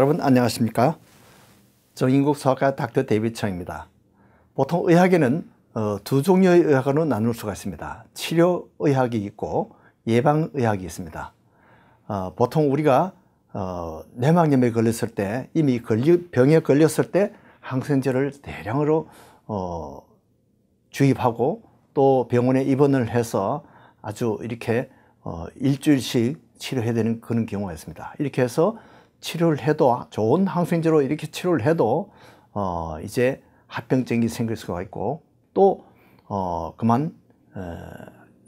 여러분 안녕하십니까? 정인국 수학과 닥터 데이비 청입니다. 보통 의학에는 어, 두 종류의 의학으로 나눌 수가 있습니다. 치료의학이 있고 예방의학이 있습니다. 어, 보통 우리가 어, 내막염에 걸렸을 때 이미 병에 걸렸을 때 항생제를 대량으로 주입하고 또 병원에 입원을 해서 아주 이렇게 일주일씩 치료해야 되는 그런 경우가 있습니다. 이렇게 해서 치료를 해도 좋은 항생제로 이렇게 치료를 해도 어 이제 합병증이 생길 수가 있고 또어 그만 어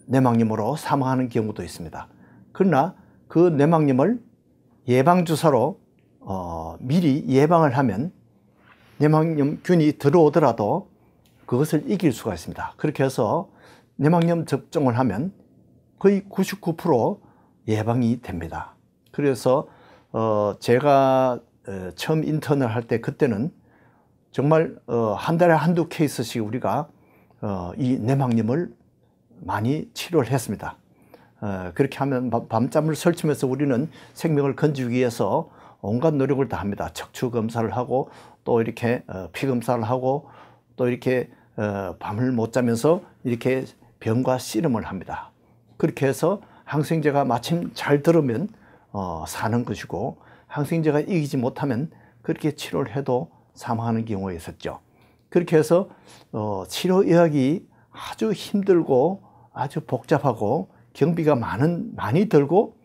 뇌막염으로 사망하는 경우도 있습니다. 그러나 그내막염을 예방 주사로 어 미리 예방을 하면 내막염균이 들어오더라도 그것을 이길 수가 있습니다. 그렇게 해서 내막염 접종을 하면 거의 99% 예방이 됩니다. 그래서 어, 제가 어, 처음 인턴을 할 때 그때는 정말 어, 한 달에 한두 케이스씩 우리가 어, 이 내막염을 많이 치료를 했습니다. 어, 그렇게 하면 밤잠을 설치면서 우리는 생명을 건지기 위해서 온갖 노력을 다 합니다. 척추 검사를 하고 또 이렇게 어, 피 검사를 하고 또 이렇게 어, 밤을 못 자면서 이렇게 병과 씨름을 합니다. 그렇게 해서 항생제가 마침 잘 들으면 어, 사는 것이고 항생제가 이기지 못하면 그렇게 치료를 해도 사망하는 경우가 있었죠. 그렇게 해서 어, 치료의학이 아주 힘들고 아주 복잡하고 경비가 많은 많이 들고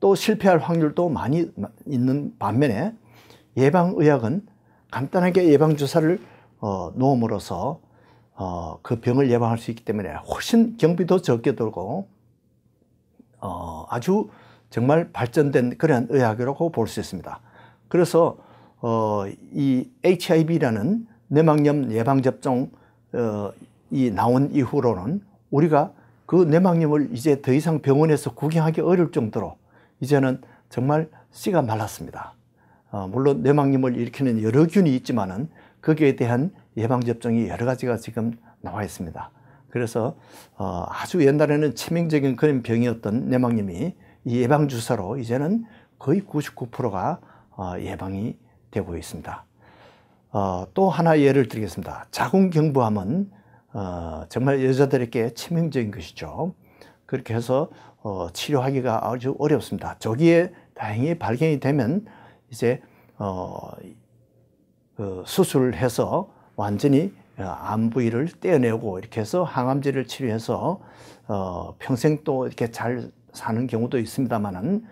또 실패할 확률도 많이 있는 반면에 예방의학은 간단하게 예방주사를 어, 놓음으로써 어, 그 병을 예방할 수 있기 때문에 훨씬 경비도 적게 들고 어, 아주 정말 발전된 그런 의학이라고 볼 수 있습니다. 그래서 어, 이 HIV라는 뇌망염 예방접종 어, 이 나온 이후로는 우리가 그 뇌망염을 이제 더 이상 병원에서 구경하기 어려울 정도로 이제는 정말 씨가 말랐습니다. 어, 물론 뇌망염을 일으키는 여러 균이 있지만은 거기에 대한 예방접종이 여러 가지가 지금 나와 있습니다. 그래서 어, 아주 옛날에는 치명적인 그런 병이었던 뇌망염이 이 예방 주사로 이제는 거의 99%가 어, 예방이 되고 있습니다. 어, 또 하나 예를 드리겠습니다. 자궁경부암은 어, 정말 여자들에게 치명적인 것이죠. 그렇게 해서 치료하기가 아주 어렵습니다. 저기에 다행히 발견이 되면 이제 그 수술을 해서 완전히 암 부위를 떼어내고 이렇게 해서 항암제를 치료해서 평생 또 이렇게 잘 사는 경우도 있습니다만은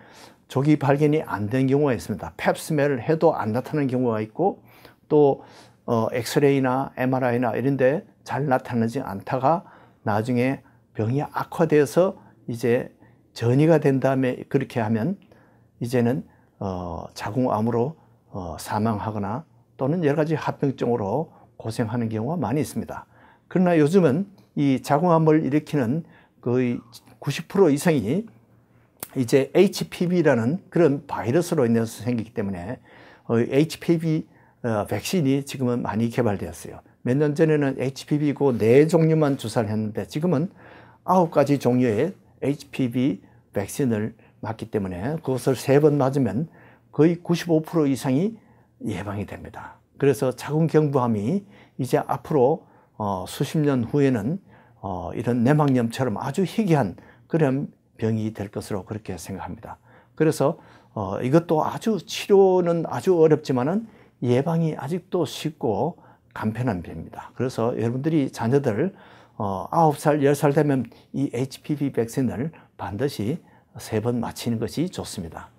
조기 발견이 안 된 경우가 있습니다. 펩스멜을 해도 안 나타나는 경우가 있고 또 어, 엑스레이나 MRI나 이런데 잘 나타나지 않다가 나중에 병이 악화되어서 이제 전이가 된 다음에 그렇게 하면 이제는 어, 자궁암으로 어, 사망하거나 또는 여러 가지 합병증으로 고생하는 경우가 많이 있습니다. 그러나 요즘은 이 자궁암을 일으키는 거의 90% 이상이 이제 HPV라는 그런 바이러스로 인해서 생기기 때문에 어, HPV 어, 백신이 지금은 많이 개발되었어요. 몇 년 전에는 HPV고 네 종류만 주사를 했는데 지금은 아홉 가지 종류의 HPV 백신을 맞기 때문에 그것을 세 번 맞으면 거의 95% 이상이 예방이 됩니다. 그래서 자궁경부암이 이제 앞으로 어, 수십 년 후에는 어, 이런 내막염처럼 아주 희귀한 그런 병이 될 것으로 그렇게 생각합니다. 그래서 어, 이것도 아주 치료는 아주 어렵지만은 예방이 아직도 쉽고 간편한 병입니다. 그래서 여러분들이 자녀들 어, 9살, 10살 되면 이 HPV 백신을 반드시 세 번 맞히는 것이 좋습니다.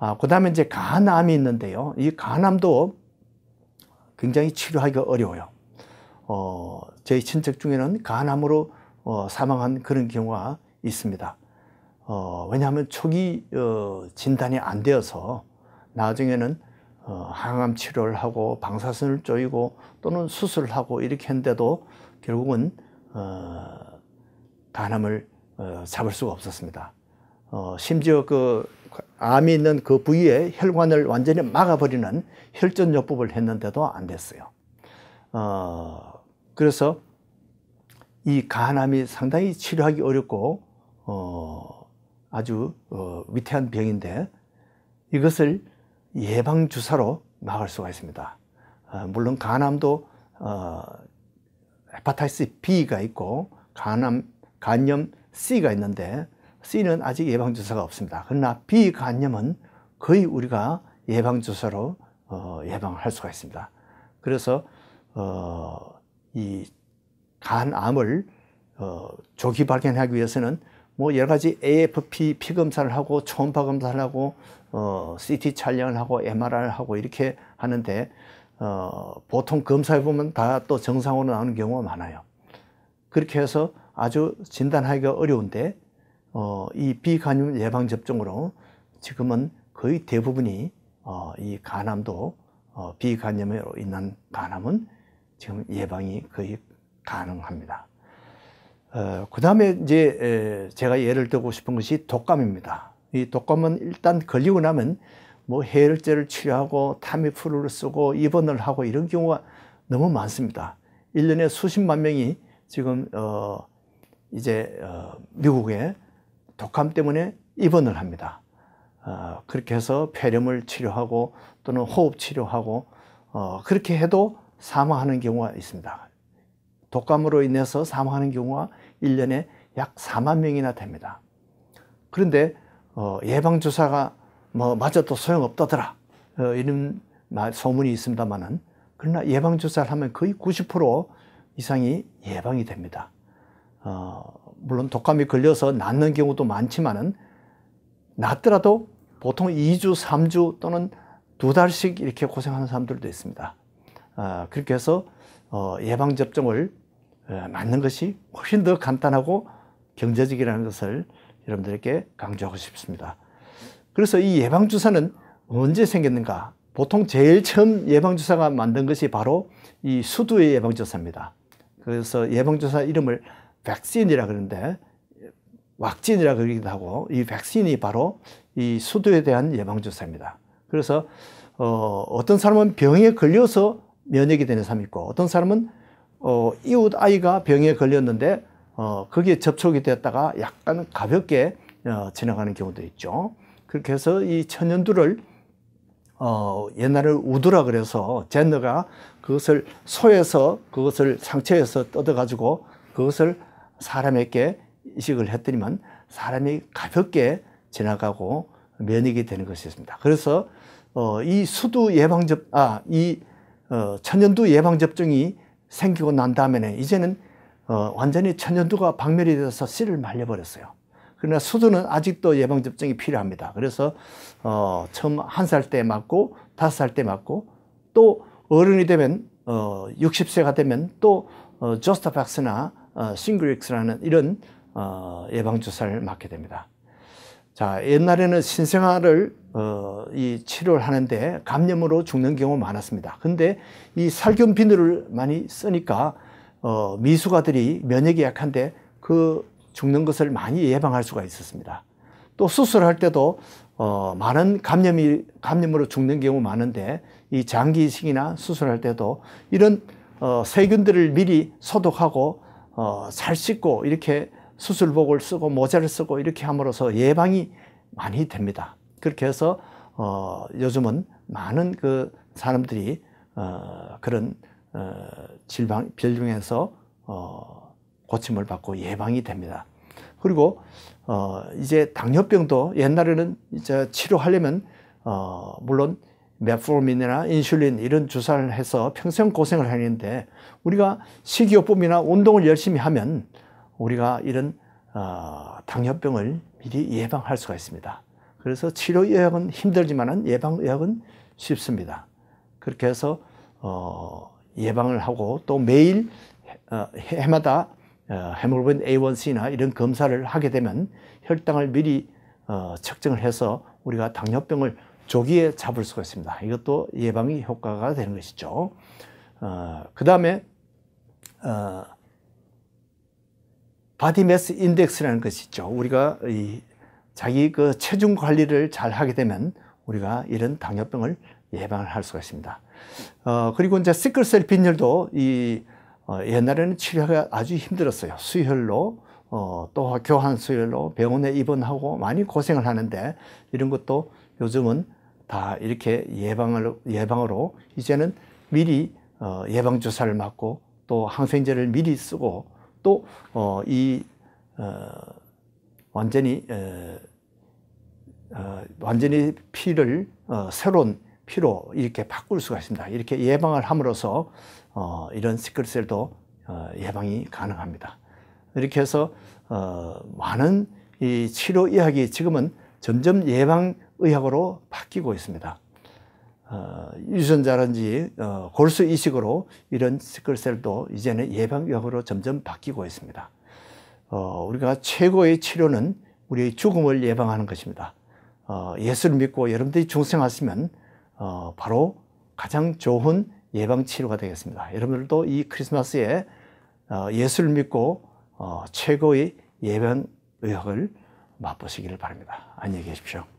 아, 그 다음에 이제 간암이 있는데요. 이 간암도 굉장히 치료하기가 어려워요. 어, 저희 친척 중에는 간암으로 어, 사망한 그런 경우가 있습니다. 어, 왜냐하면 초기 어, 진단이 안 되어서 나중에는 어, 항암 치료를 하고 방사선을 쪼이고 또는 수술을 하고 이렇게 했는데도 결국은 어, 간암을 어, 잡을 수가 없었습니다. 어, 심지어 그 암이 있는 그 부위에 혈관을 완전히 막아버리는 혈전요법을 했는데도 안 됐어요. 어, 그래서 이 간암이 상당히 치료하기 어렵고 어, 아주 어, 위태한 병인데 이것을 예방 주사로 막을 수가 있습니다. 어, 물론 간암도 어, 헤파타이스 B가 있고 간암 간염 C가 있는데 C는 아직 예방 주사가 없습니다. 그러나 B 간염은 거의 우리가 예방 주사로 어, 예방할 수가 있습니다. 그래서 어, 이 간암을 어, 조기 발견하기 위해서는 뭐 여러 가지 AFP 피 검사를 하고 초음파 검사를 하고 어, CT 촬영을 하고 MRI를 하고 이렇게 하는데 어, 보통 검사해 보면 다 또 정상으로 나오는 경우가 많아요. 그렇게 해서 아주 진단하기가 어려운데 어, 이 비간염 예방 접종으로 지금은 거의 대부분이 어, 이 간암도 어, 비간염으로 인한 간암은 지금 예방이 거의 가능합니다. 어, 그 다음에 이제 제가 예를 들고 싶은 것이 독감입니다. 이 독감은 일단 걸리고 나면 뭐 해열제를 치료하고 타미프루를 쓰고 입원을 하고 이런 경우가 너무 많습니다. 1년에 수십만 명이 지금 어, 이제 어, 미국에 독감 때문에 입원을 합니다. 어, 그렇게 해서 폐렴을 치료하고 또는 호흡 치료하고 어, 그렇게 해도 사망하는 경우가 있습니다. 독감으로 인해서 사망하는 경우가 1년에 약 4만 명이나 됩니다. 그런데 어, 예방주사가 뭐 맞아도 소용없다더라 어, 이런 말, 소문이 있습니다만은 그러나 예방주사를 하면 거의 90% 이상이 예방이 됩니다. 어, 물론 독감이 걸려서 낫는 경우도 많지만은 낫더라도 보통 2주, 3주 또는 두 달씩 이렇게 고생하는 사람들도 있습니다. 어, 그렇게 해서 어, 예방접종을 예, 맞는 것이 훨씬 더 간단하고 경제적이라는 것을 여러분들에게 강조하고 싶습니다. 그래서 이 예방주사는 언제 생겼는가? 보통 제일 처음 예방주사가 만든 것이 바로 이 수두의 예방주사입니다. 그래서 예방주사 이름을 백신이라 그러는데 왁진이라 그러기도 하고 이 백신이 바로 이 수두에 대한 예방주사입니다. 그래서 어, 어떤 사람은 병에 걸려서 면역이 되는 사람이 있고 어떤 사람은 어, 이웃 아이가 병에 걸렸는데 어, 거기에 접촉이 됐다가 약간 가볍게 어, 지나가는 경우도 있죠. 그렇게 해서 이 천연두를 어, 옛날에 우두라 그래서 젠너가 그것을 소에서 그것을 상처에서 뜯어가지고 그것을 사람에게 이식을 했더니만 사람이 가볍게 지나가고 면역이 되는 것이었습니다. 그래서 어, 이 수두 예방접, 아, 이 어, 천연두 예방접종이 생기고 난 다음에는 이제는 어, 완전히 천연두가 박멸이 돼서 씨를 말려버렸어요. 그러나 수두는 아직도 예방접종이 필요합니다. 그래서 어, 처음 한 살 때 맞고 다섯 살 때 맞고 또 어른이 되면 어, 60세가 되면 또 어, 조스타박스나 어, 싱글릭스라는 이런 어, 예방주사를 맞게 됩니다. 자, 옛날에는 신생아를 어, 이 치료를 하는데 감염으로 죽는 경우 많았습니다. 근데 이 살균 비누를 많이 쓰니까 어, 미숙아들이 면역이 약한데 그 죽는 것을 많이 예방할 수가 있었습니다. 또 수술할 때도 어, 많은 감염이 감염으로 죽는 경우 많은데 이 장기 이식이나 수술할 때도 이런 어, 세균들을 미리 소독하고 어, 잘 씻고 이렇게 수술복을 쓰고 모자를 쓰고 이렇게 함으로써 예방이 많이 됩니다. 그렇게 해서 어, 요즘은 많은 그 사람들이 어, 그런 어, 질병 별중에서 어, 고침을 받고 예방이 됩니다. 그리고 어, 이제 당뇨병도 옛날에는 이제 치료하려면 어, 물론 메포민이나 인슐린 이런 주사를 해서 평생 고생을 하는데 우리가 식이요법이나 운동을 열심히 하면 우리가 이런 어, 당뇨병을 미리 예방할 수가 있습니다. 그래서 치료 예약은 힘들지만 예방 예약은 쉽습니다. 그렇게 해서 어, 예방을 하고 또 매일 어, 해마다 어, 헤모글로빈 A1C나 이런 검사를 하게 되면 혈당을 미리 어, 측정을 해서 우리가 당뇨병을 조기에 잡을 수가 있습니다. 이것도 예방이 효과가 되는 것이죠. 어, 그 다음에 어, 바디매스 인덱스라는 것이 있죠. 우리가 이 자기 그 체중 관리를 잘 하게 되면 우리가 이런 당뇨병을 예방을 할 수가 있습니다. 어, 그리고 이제 시클셀 빈혈도 이 어, 옛날에는 치료가 아주 힘들었어요. 수혈로 어, 또 교환 수혈로 병원에 입원하고 많이 고생을 하는데 이런 것도 요즘은 다 이렇게 예방을 예방으로 이제는 미리 어, 예방 주사를 맞고 또 항생제를 미리 쓰고 또이 어, 어, 완전히 에, 어, 완전히 피를 어, 새로운 피로 이렇게 바꿀 수가 있습니다. 이렇게 예방을 함으로써 어, 이런 시클셀도 어, 예방이 가능합니다. 이렇게 해서 많은 이 치료 의학이 지금은 점점 예방 의학으로 바뀌고 있습니다. 유전자든지 골수 이식으로 이런 시클셀도 이제는 예방 의학으로 점점 바뀌고 있습니다. 우리가 최고의 치료는 우리의 죽음을 예방하는 것입니다. 어, 예수를 믿고 여러분들이 중생하시면 어, 바로 가장 좋은 예방 치료가 되겠습니다. 여러분들도 이 크리스마스에 어, 예수를 믿고 최고의 예방 의학을 맛보시기를 바랍니다. 안녕히 계십시오.